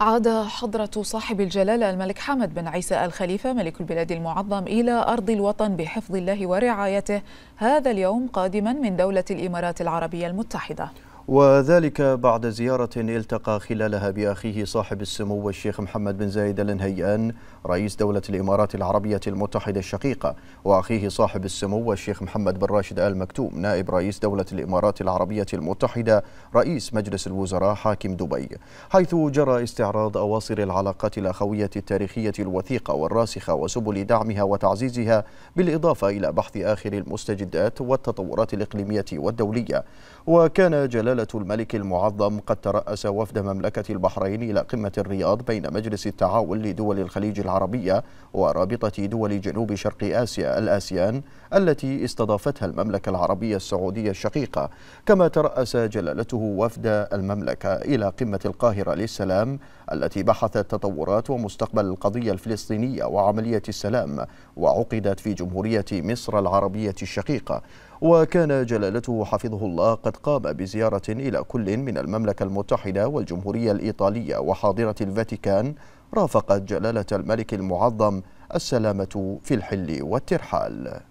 عاد حضرة صاحب الجلالة الملك حمد بن عيسى الخليفة ملك البلاد المعظم إلى أرض الوطن بحفظ الله ورعايته هذا اليوم قادما من دولة الإمارات العربية المتحدة وذلك بعد زيارة التقى خلالها بأخيه صاحب السمو الشيخ محمد بن زايد آل نهيان رئيس دولة الإمارات العربية المتحدة الشقيقة وأخيه صاحب السمو الشيخ محمد بن راشد آل مكتوم نائب رئيس دولة الإمارات العربية المتحدة رئيس مجلس الوزراء حاكم دبي حيث جرى استعراض أواصر العلاقات الأخوية التاريخية الوثيقة والراسخة وسبل دعمها وتعزيزها بالإضافة إلى بحث آخر المستجدات والتطورات الإقليمية والدولية وكان جلالة جلالة الملك المعظم قد ترأس وفد مملكة البحرين إلى قمة الرياض بين مجلس التعاون لدول الخليج العربية ورابطة دول جنوب شرق آسيا الآسيان التي استضافتها المملكة العربية السعودية الشقيقة كما ترأس جلالته وفد المملكة إلى قمة القاهرة للسلام التي بحثت تطورات ومستقبل القضية الفلسطينية وعملية السلام وعقدت في جمهورية مصر العربية الشقيقة وكان جلالته حفظه الله قد قام بزيارة إلى كل من المملكة المتحدة والجمهورية الإيطالية وحاضرة الفاتيكان رافقت جلالة الملك المعظم السلامة في الحل والترحال